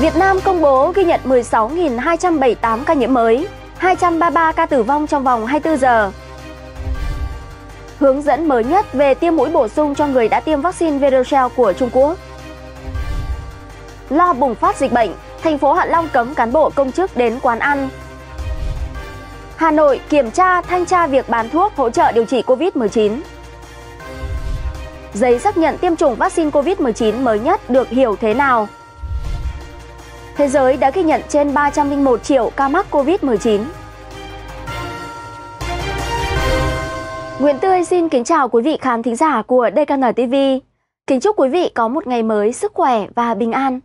Việt Nam công bố ghi nhận 16.278 ca nhiễm mới, 233 ca tử vong trong vòng 24 giờ. Hướng dẫn mới nhất về tiêm mũi bổ sung cho người đã tiêm vaccine Verocell của Trung Quốc. Lo bùng phát dịch bệnh, thành phố Hạ Long cấm cán bộ công chức đến quán ăn. Hà Nội kiểm tra, thanh tra việc bán thuốc hỗ trợ điều trị COVID-19. Giấy xác nhận tiêm chủng vaccine COVID-19 mới nhất được hiểu thế nào? thế giới đã ghi nhận trên 301 triệu ca mắc COVID-19. Nguyễn Tươi xin kính chào quý vị khán thính giả của DKN TV. Kính chúc quý vị có một ngày mới sức khỏe và bình an.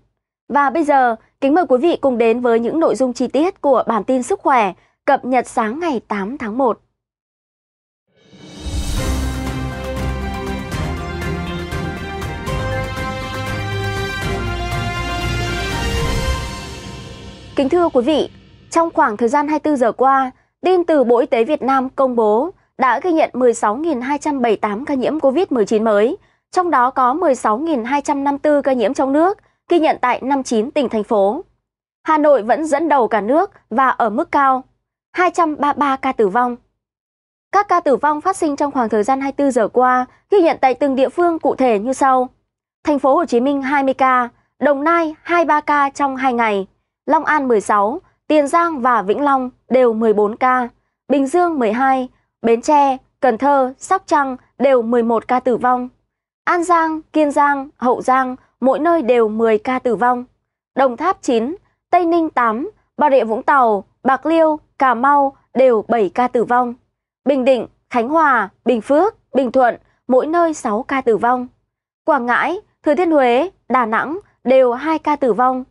Và bây giờ, kính mời quý vị cùng đến với những nội dung chi tiết của bản tin sức khỏe cập nhật sáng ngày 8 tháng 1. Kính thưa quý vị, trong khoảng thời gian 24 giờ qua, tin từ Bộ Y tế Việt Nam công bố đã ghi nhận 16.278 ca nhiễm COVID-19 mới, trong đó có 16.254 ca nhiễm trong nước, ghi nhận tại 59 tỉnh thành phố. Hà Nội vẫn dẫn đầu cả nước và ở mức cao, 233 ca tử vong. Các ca tử vong phát sinh trong khoảng thời gian 24 giờ qua ghi nhận tại từng địa phương cụ thể như sau. Thành phố Hồ Chí Minh 20 ca, Đồng Nai 23 ca trong 2 ngày, Long An 16, Tiền Giang và Vĩnh Long đều 14 ca, Bình Dương 12, Bến Tre, Cần Thơ, Sóc Trăng đều 11 ca tử vong. An Giang, Kiên Giang, Hậu Giang mỗi nơi đều 10 ca tử vong. Đồng Tháp 9, Tây Ninh 8, Bà Rịa Vũng Tàu, Bạc Liêu, Cà Mau đều 7 ca tử vong. Bình Định, Khánh Hòa, Bình Phước, Bình Thuận mỗi nơi 6 ca tử vong. Quảng Ngãi, Thừa Thiên Huế, Đà Nẵng đều 2 ca tử vong.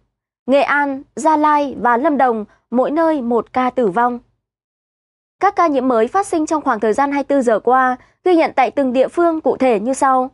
Nghệ An, Gia Lai và Lâm Đồng mỗi nơi một ca tử vong. Các ca nhiễm mới phát sinh trong khoảng thời gian 24 giờ qua ghi nhận tại từng địa phương cụ thể như sau.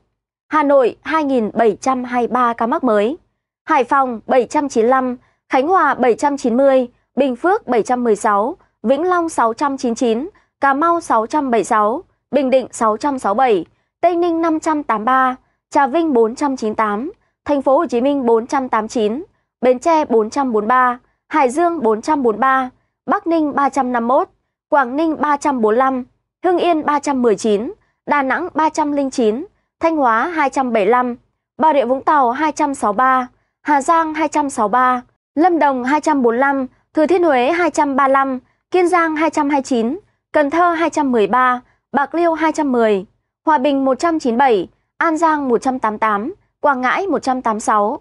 Hà Nội 2.723 ca mắc mới, Hải Phòng 795, Khánh Hòa 790, Bình Phước 716, Vĩnh Long 699, Cà Mau 676, Bình Định 667, Tây Ninh 583, Trà Vinh 498, Thành phố Hồ Chí Minh 489, Bến Tre 443, Hải Dương 443, Bắc Ninh 351, Quảng Ninh 345, Hưng Yên 319, Đà Nẵng 309, Thanh Hóa 275, Bà Rịa Vũng Tàu 263, Hà Giang 263, Lâm Đồng 245, Thừa Thiên Huế 235, Kiên Giang 229, Cần Thơ 213, Bạc Liêu 210, Hòa Bình 197, An Giang 188, Quảng Ngãi 186,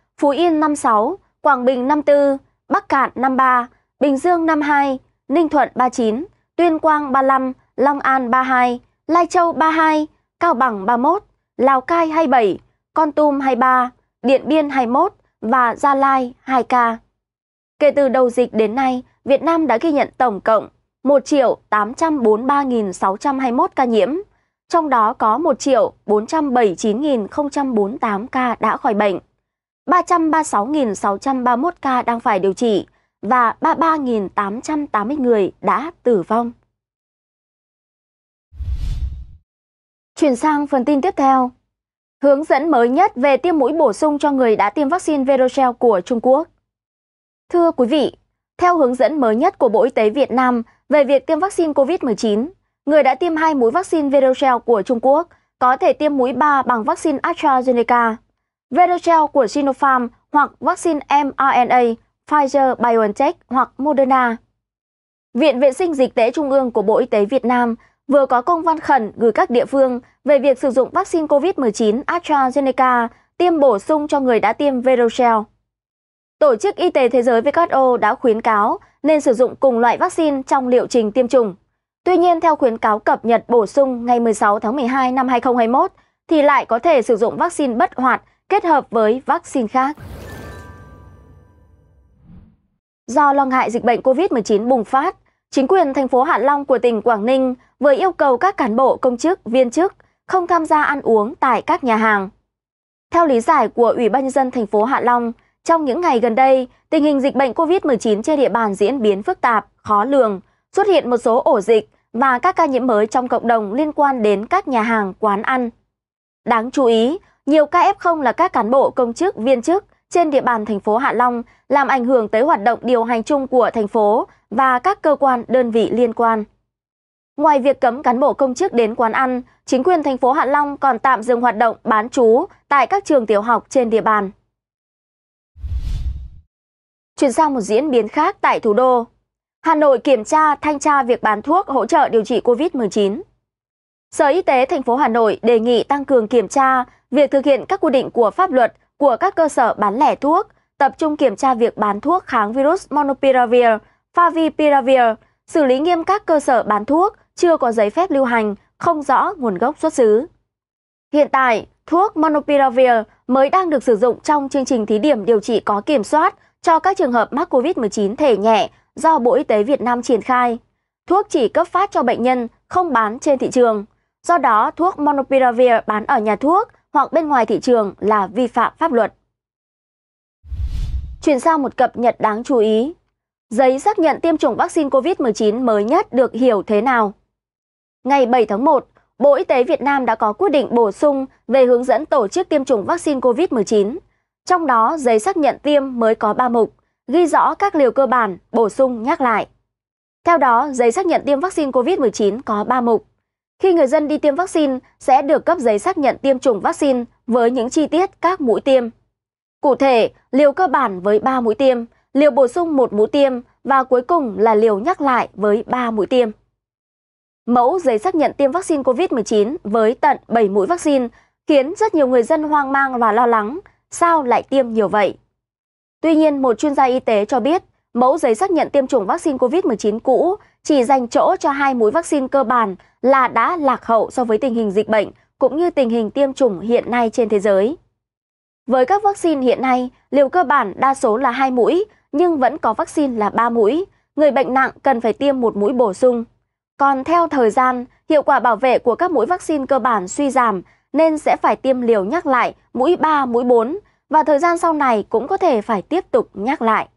Phú Yên 56, Quảng Bình 54, Bắc Cạn 53, Bình Dương 52, Ninh Thuận 39, Tuyên Quang 35, Long An 32, Lai Châu 32, Cao Bằng 31, Lào Cai 27, Con Tum 23, Điện Biên 21 và Gia Lai 2 ca. Kể từ đầu dịch đến nay, Việt Nam đã ghi nhận tổng cộng 1.843.621 ca nhiễm, trong đó có 1.479.048 ca đã khỏi bệnh. 336.631 ca đang phải điều trị và 33.880 người đã tử vong. Chuyển sang phần tin tiếp theo. Hướng dẫn mới nhất về tiêm mũi bổ sung cho người đã tiêm vaccine Verocell của Trung Quốc. Thưa quý vị, theo hướng dẫn mới nhất của Bộ Y tế Việt Nam về việc tiêm vaccine COVID-19, người đã tiêm hai mũi vaccine Verocell của Trung Quốc có thể tiêm mũi 3 bằng vaccine AstraZeneca Verocell của Sinopharm hoặc vaccine mRNA Pfizer-BioNTech hoặc Moderna. Viện Vệ sinh Dịch tễ Trung ương của Bộ Y tế Việt Nam vừa có công văn khẩn gửi các địa phương về việc sử dụng vaccine COVID-19 AstraZeneca tiêm bổ sung cho người đã tiêm Verocell. Tổ chức Y tế Thế giới WHO đã khuyến cáo nên sử dụng cùng loại vaccine trong liệu trình tiêm chủng. Tuy nhiên, theo khuyến cáo cập nhật bổ sung ngày 16 tháng 12 năm 2021, thì lại có thể sử dụng vaccine bất hoạt kết hợp với vaccine khác. Do lo ngại dịch bệnh COVID-19 bùng phát, chính quyền thành phố Hạ Long của tỉnh Quảng Ninh vừa yêu cầu các cán bộ công chức, viên chức không tham gia ăn uống tại các nhà hàng. Theo lý giải của Ủy ban nhân dân thành phố Hạ Long, trong những ngày gần đây, tình hình dịch bệnh COVID-19 trên địa bàn diễn biến phức tạp, khó lường, xuất hiện một số ổ dịch và các ca nhiễm mới trong cộng đồng liên quan đến các nhà hàng, quán ăn. Đáng chú ý, nhiều ca F0 là các cán bộ, công chức, viên chức trên địa bàn thành phố Hạ Long làm ảnh hưởng tới hoạt động điều hành chung của thành phố và các cơ quan, đơn vị liên quan. Ngoài việc cấm cán bộ công chức đến quán ăn, chính quyền thành phố Hạ Long còn tạm dừng hoạt động bán chú tại các trường tiểu học trên địa bàn. Chuyển sang một diễn biến khác tại thủ đô. Hà Nội kiểm tra, thanh tra việc bán thuốc hỗ trợ điều trị COVID-19. Sở Y tế thành phố Hà Nội đề nghị tăng cường kiểm tra, việc thực hiện các quy định của pháp luật của các cơ sở bán lẻ thuốc, tập trung kiểm tra việc bán thuốc kháng virus monopiravir, favipiravir, xử lý nghiêm các cơ sở bán thuốc chưa có giấy phép lưu hành, không rõ nguồn gốc xuất xứ. Hiện tại, thuốc monopiravir mới đang được sử dụng trong chương trình thí điểm điều trị có kiểm soát cho các trường hợp mắc COVID-19 thể nhẹ do Bộ Y tế Việt Nam triển khai. Thuốc chỉ cấp phát cho bệnh nhân, không bán trên thị trường. Do đó, thuốc monopiravir bán ở nhà thuốc hoặc bên ngoài thị trường là vi phạm pháp luật. Chuyển sang một cập nhật đáng chú ý. Giấy xác nhận tiêm chủng vaccine COVID-19 mới nhất được hiểu thế nào? Ngày 7 tháng 1, Bộ Y tế Việt Nam đã có quyết định bổ sung về hướng dẫn tổ chức tiêm chủng vaccine COVID-19. Trong đó, giấy xác nhận tiêm mới có 3 mục, ghi rõ các liều cơ bản, bổ sung, nhắc lại. Theo đó, giấy xác nhận tiêm vaccine COVID-19 có 3 mục. Khi người dân đi tiêm vaccine sẽ được cấp giấy xác nhận tiêm chủng vaccine với những chi tiết các mũi tiêm. Cụ thể, liều cơ bản với 3 mũi tiêm, liều bổ sung 1 mũi tiêm và cuối cùng là liều nhắc lại với 3 mũi tiêm. Mẫu giấy xác nhận tiêm vaccine COVID-19 với tận 7 mũi vaccine khiến rất nhiều người dân hoang mang và lo lắng sao lại tiêm nhiều vậy. Tuy nhiên, một chuyên gia y tế cho biết mẫu giấy xác nhận tiêm chủng vaccine COVID-19 cũ chỉ dành chỗ cho hai mũi vaccine cơ bản là đã lạc hậu so với tình hình dịch bệnh cũng như tình hình tiêm chủng hiện nay trên thế giới. Với các vaccine hiện nay, liều cơ bản đa số là 2 mũi, nhưng vẫn có vaccine là 3 mũi. Người bệnh nặng cần phải tiêm một mũi bổ sung. Còn theo thời gian, hiệu quả bảo vệ của các mũi vaccine cơ bản suy giảm nên sẽ phải tiêm liều nhắc lại mũi 3, mũi 4 và thời gian sau này cũng có thể phải tiếp tục nhắc lại.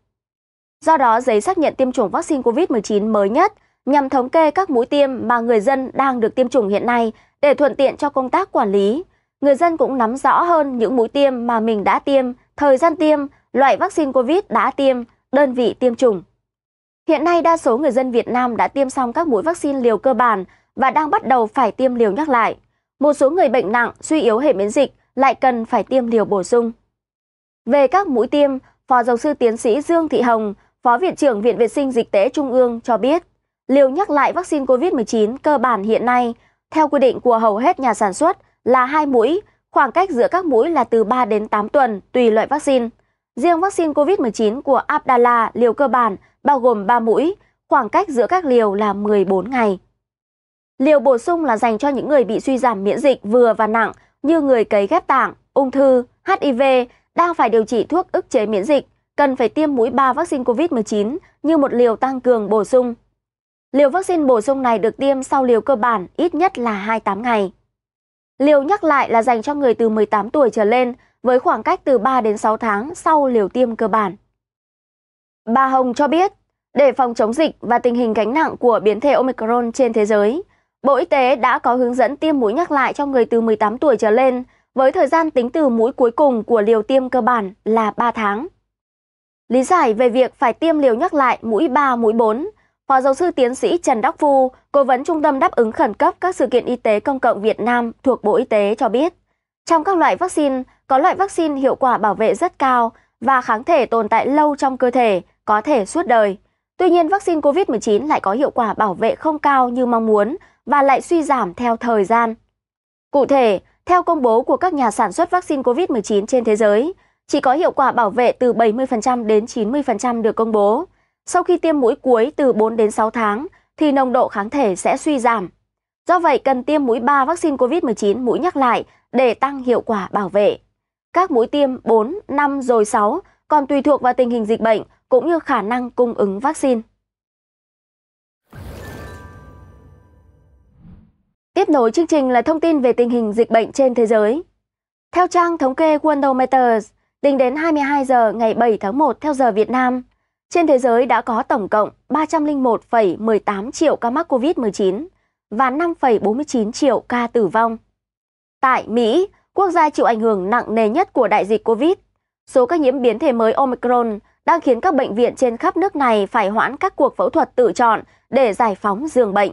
Do đó, giấy xác nhận tiêm chủng vaccine COVID-19 mới nhất nhằm thống kê các mũi tiêm mà người dân đang được tiêm chủng hiện nay để thuận tiện cho công tác quản lý. Người dân cũng nắm rõ hơn những mũi tiêm mà mình đã tiêm, thời gian tiêm, loại vaccine COVID đã tiêm, đơn vị tiêm chủng. Hiện nay, đa số người dân Việt Nam đã tiêm xong các mũi vaccine liều cơ bản và đang bắt đầu phải tiêm liều nhắc lại. Một số người bệnh nặng, suy yếu hệ miễn dịch lại cần phải tiêm liều bổ sung. Về các mũi tiêm, Phó Giáo sư Tiến sĩ Dương Thị Hồng, Phó Viện trưởng Viện Vệ sinh Dịch tễ Trung ương cho biết, Liều nhắc lại vaccine COVID-19 cơ bản hiện nay, theo quy định của hầu hết nhà sản xuất, là hai mũi, khoảng cách giữa các mũi là từ 3 đến 8 tuần, tùy loại vaccine. Riêng vaccine COVID-19 của Abdala liều cơ bản bao gồm 3 mũi, khoảng cách giữa các liều là 14 ngày. Liều bổ sung là dành cho những người bị suy giảm miễn dịch vừa và nặng như người cấy ghép tạng, ung thư, HIV, đang phải điều trị thuốc ức chế miễn dịch, cần phải tiêm mũi 3 vaccine COVID-19 như một liều tăng cường bổ sung Liều vaccine bổ sung này được tiêm sau liều cơ bản ít nhất là 28 ngày. Liều nhắc lại là dành cho người từ 18 tuổi trở lên với khoảng cách từ 3 đến 6 tháng sau liều tiêm cơ bản. Bà Hồng cho biết, để phòng chống dịch và tình hình gánh nặng của biến thể Omicron trên thế giới, Bộ Y tế đã có hướng dẫn tiêm mũi nhắc lại cho người từ 18 tuổi trở lên với thời gian tính từ mũi cuối cùng của liều tiêm cơ bản là 3 tháng. Lý giải về việc phải tiêm liều nhắc lại mũi 3, mũi 4 Phó giáo sư tiến sĩ Trần Đắc Phu, cố vấn Trung tâm đáp ứng khẩn cấp các sự kiện y tế công cộng Việt Nam thuộc Bộ Y tế cho biết, trong các loại vaccine, có loại vaccine hiệu quả bảo vệ rất cao và kháng thể tồn tại lâu trong cơ thể, có thể suốt đời. Tuy nhiên, vaccine COVID-19 lại có hiệu quả bảo vệ không cao như mong muốn và lại suy giảm theo thời gian. Cụ thể, theo công bố của các nhà sản xuất vaccine COVID-19 trên thế giới, chỉ có hiệu quả bảo vệ từ 70% đến 90% được công bố. Sau khi tiêm mũi cuối từ 4 đến 6 tháng thì nồng độ kháng thể sẽ suy giảm. Do vậy, cần tiêm mũi 3 vaccine COVID-19 mũi nhắc lại để tăng hiệu quả bảo vệ. Các mũi tiêm 4, 5 rồi 6 còn tùy thuộc vào tình hình dịch bệnh cũng như khả năng cung ứng vaccine. Tiếp nối chương trình là thông tin về tình hình dịch bệnh trên thế giới. Theo trang thống kê Worldometers, tính đến 22 giờ ngày 7 tháng 1 theo giờ Việt Nam, trên thế giới đã có tổng cộng 301,18 triệu ca mắc COVID-19 và 5,49 triệu ca tử vong. Tại Mỹ, quốc gia chịu ảnh hưởng nặng nề nhất của đại dịch COVID, số ca nhiễm biến thể mới Omicron đang khiến các bệnh viện trên khắp nước này phải hoãn các cuộc phẫu thuật tự chọn để giải phóng giường bệnh.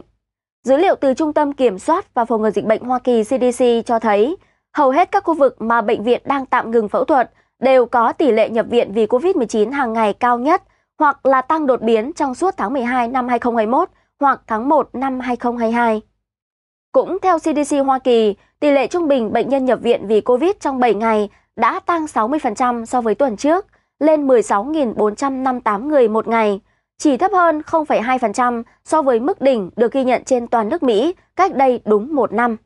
Dữ liệu từ Trung tâm Kiểm soát và Phòng ngừa dịch bệnh Hoa Kỳ CDC cho thấy hầu hết các khu vực mà bệnh viện đang tạm ngừng phẫu thuật đều có tỷ lệ nhập viện vì COVID-19 hàng ngày cao nhất hoặc là tăng đột biến trong suốt tháng 12 năm 2021 hoặc tháng 1 năm 2022. Cũng theo CDC Hoa Kỳ, tỷ lệ trung bình bệnh nhân nhập viện vì COVID trong 7 ngày đã tăng 60% so với tuần trước, lên 16.458 người một ngày, chỉ thấp hơn 0,2% so với mức đỉnh được ghi nhận trên toàn nước Mỹ cách đây đúng một năm.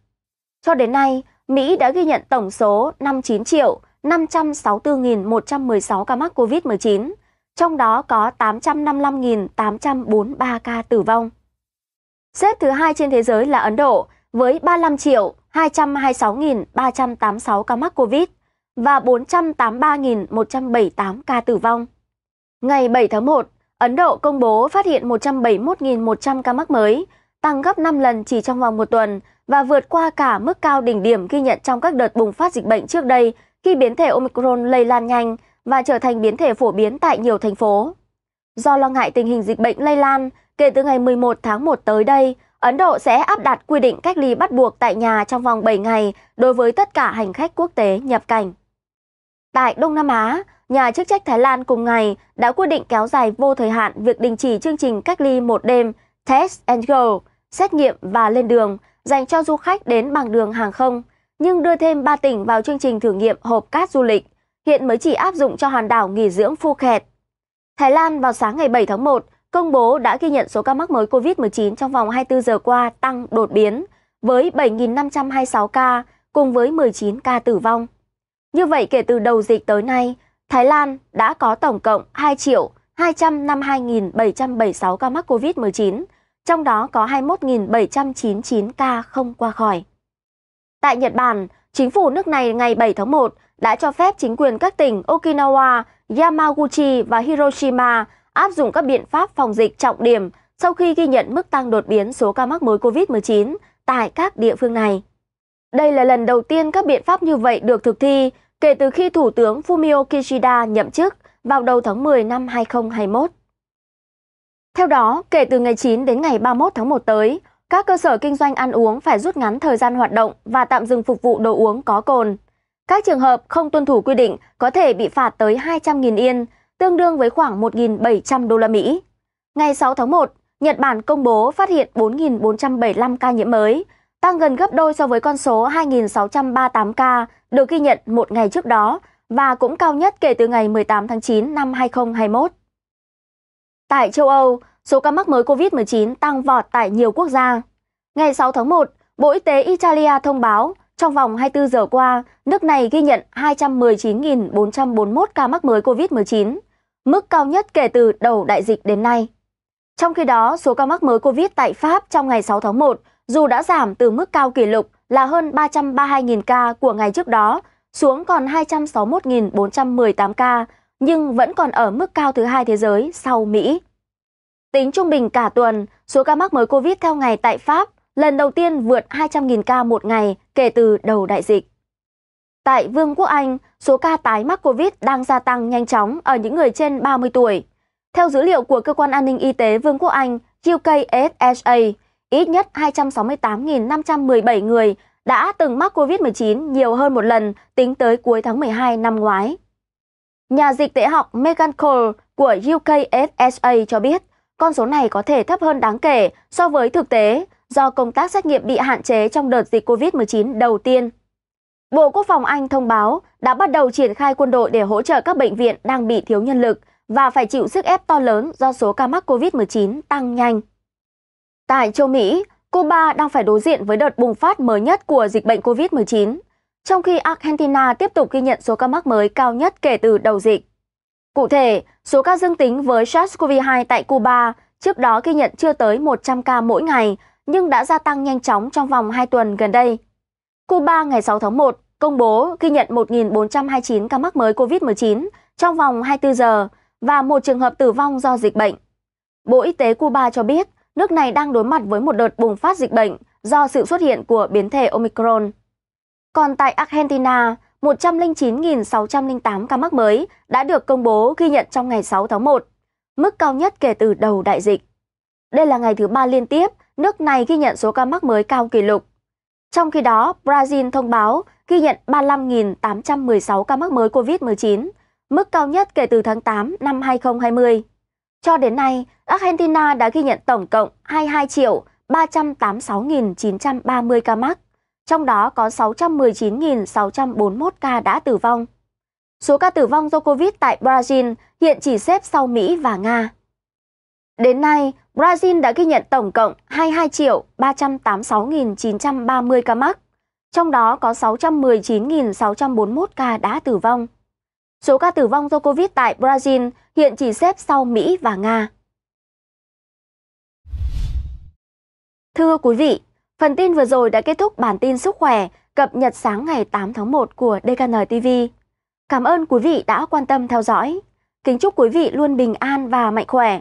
Cho đến nay, Mỹ đã ghi nhận tổng số 59 triệu 564.116 ca mắc COVID-19, trong đó có 855.843 ca tử vong. Xếp thứ hai trên thế giới là Ấn Độ với 35 triệu 226.386 ca mắc COVID và 483.178 ca tử vong. Ngày 7 tháng 1, Ấn Độ công bố phát hiện 171.100 ca mắc mới, tăng gấp 5 lần chỉ trong vòng một tuần và vượt qua cả mức cao đỉnh điểm ghi nhận trong các đợt bùng phát dịch bệnh trước đây khi biến thể Omicron lây lan nhanh và trở thành biến thể phổ biến tại nhiều thành phố. Do lo ngại tình hình dịch bệnh lây lan, kể từ ngày 11 tháng 1 tới đây, Ấn Độ sẽ áp đặt quy định cách ly bắt buộc tại nhà trong vòng 7 ngày đối với tất cả hành khách quốc tế nhập cảnh. Tại Đông Nam Á, nhà chức trách Thái Lan cùng ngày đã quyết định kéo dài vô thời hạn việc đình chỉ chương trình cách ly một đêm Test and Go, xét nghiệm và lên đường dành cho du khách đến bằng đường hàng không, nhưng đưa thêm 3 tỉnh vào chương trình thử nghiệm hộp cát du lịch hiện mới chỉ áp dụng cho hòn đảo nghỉ dưỡng Phu Khẹt. Thái Lan vào sáng ngày 7 tháng 1 công bố đã ghi nhận số ca mắc mới COVID-19 trong vòng 24 giờ qua tăng đột biến với 7.526 ca cùng với 19 ca tử vong. Như vậy kể từ đầu dịch tới nay, Thái Lan đã có tổng cộng 2 triệu 252.776 ca mắc COVID-19, trong đó có 21.799 ca không qua khỏi. Tại Nhật Bản, chính phủ nước này ngày 7 tháng 1 đã cho phép chính quyền các tỉnh Okinawa, Yamaguchi và Hiroshima áp dụng các biện pháp phòng dịch trọng điểm sau khi ghi nhận mức tăng đột biến số ca mắc mới COVID-19 tại các địa phương này. Đây là lần đầu tiên các biện pháp như vậy được thực thi kể từ khi Thủ tướng Fumio Kishida nhậm chức vào đầu tháng 10 năm 2021. Theo đó, kể từ ngày 9 đến ngày 31 tháng 1 tới, các cơ sở kinh doanh ăn uống phải rút ngắn thời gian hoạt động và tạm dừng phục vụ đồ uống có cồn. Các trường hợp không tuân thủ quy định có thể bị phạt tới 200.000 yên, tương đương với khoảng 1.700 đô la Mỹ. Ngày 6 tháng 1, Nhật Bản công bố phát hiện 4.475 ca nhiễm mới, tăng gần gấp đôi so với con số 2.638 ca được ghi nhận một ngày trước đó và cũng cao nhất kể từ ngày 18 tháng 9 năm 2021. Tại châu Âu, số ca mắc mới COVID-19 tăng vọt tại nhiều quốc gia. Ngày 6 tháng 1, Bộ Y tế Italia thông báo trong vòng 24 giờ qua, nước này ghi nhận 219.441 ca mắc mới COVID-19, mức cao nhất kể từ đầu đại dịch đến nay. Trong khi đó, số ca mắc mới COVID tại Pháp trong ngày 6 tháng 1 dù đã giảm từ mức cao kỷ lục là hơn 332.000 ca của ngày trước đó xuống còn 261.418 ca, nhưng vẫn còn ở mức cao thứ hai thế giới sau Mỹ. Tính trung bình cả tuần, số ca mắc mới COVID theo ngày tại Pháp lần đầu tiên vượt 200.000 ca một ngày kể từ đầu đại dịch. Tại Vương quốc Anh, số ca tái mắc COVID đang gia tăng nhanh chóng ở những người trên 30 tuổi. Theo dữ liệu của Cơ quan An ninh Y tế Vương quốc Anh UKSHA, ít nhất 268.517 người đã từng mắc COVID-19 nhiều hơn một lần tính tới cuối tháng 12 năm ngoái. Nhà dịch tễ học Megan Cole của UKSHA cho biết con số này có thể thấp hơn đáng kể so với thực tế do công tác xét nghiệm bị hạn chế trong đợt dịch COVID-19 đầu tiên. Bộ Quốc phòng Anh thông báo đã bắt đầu triển khai quân đội để hỗ trợ các bệnh viện đang bị thiếu nhân lực và phải chịu sức ép to lớn do số ca mắc COVID-19 tăng nhanh. Tại châu Mỹ, Cuba đang phải đối diện với đợt bùng phát mới nhất của dịch bệnh COVID-19, trong khi Argentina tiếp tục ghi nhận số ca mắc mới cao nhất kể từ đầu dịch. Cụ thể, số ca dương tính với SARS-CoV-2 tại Cuba trước đó ghi nhận chưa tới 100 ca mỗi ngày nhưng đã gia tăng nhanh chóng trong vòng 2 tuần gần đây. Cuba ngày 6 tháng 1 công bố ghi nhận 1.429 ca mắc mới COVID-19 trong vòng 24 giờ và một trường hợp tử vong do dịch bệnh. Bộ Y tế Cuba cho biết nước này đang đối mặt với một đợt bùng phát dịch bệnh do sự xuất hiện của biến thể Omicron. Còn tại Argentina, 109.608 ca mắc mới đã được công bố ghi nhận trong ngày 6 tháng 1, mức cao nhất kể từ đầu đại dịch. Đây là ngày thứ ba liên tiếp nước này ghi nhận số ca mắc mới cao kỷ lục. Trong khi đó, Brazil thông báo ghi nhận 35.816 ca mắc mới COVID-19, mức cao nhất kể từ tháng 8 năm 2020. Cho đến nay, Argentina đã ghi nhận tổng cộng 22 triệu 386.930 ca mắc, trong đó có 619.641 ca đã tử vong. Số ca tử vong do COVID tại Brazil hiện chỉ xếp sau Mỹ và Nga. Đến nay, Brazil đã ghi nhận tổng cộng 22 triệu 386.930 ca mắc, trong đó có 619.641 ca đã tử vong. Số ca tử vong do Covid tại Brazil hiện chỉ xếp sau Mỹ và Nga. Thưa quý vị, phần tin vừa rồi đã kết thúc bản tin sức khỏe cập nhật sáng ngày 8 tháng 1 của DKN TV. Cảm ơn quý vị đã quan tâm theo dõi. Kính chúc quý vị luôn bình an và mạnh khỏe.